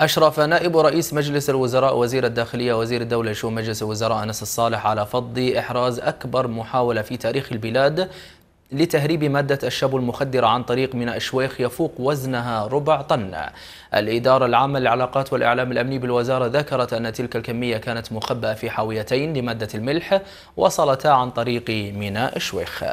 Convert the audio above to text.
أشرف نائب رئيس مجلس الوزراء وزير الداخلية وزير الدولة شو مجلس الوزراء أنس الصالح على فض إحراز أكبر محاولة في تاريخ البلاد لتهريب مادة الشاب المخدرة عن طريق ميناء الشويخ يفوق وزنها ربع طن الإدارة العامة للعلاقات والإعلام الأمني بالوزارة ذكرت أن تلك الكمية كانت مخبأة في حاويتين لمادة الملح وصلتا عن طريق ميناء الشويخ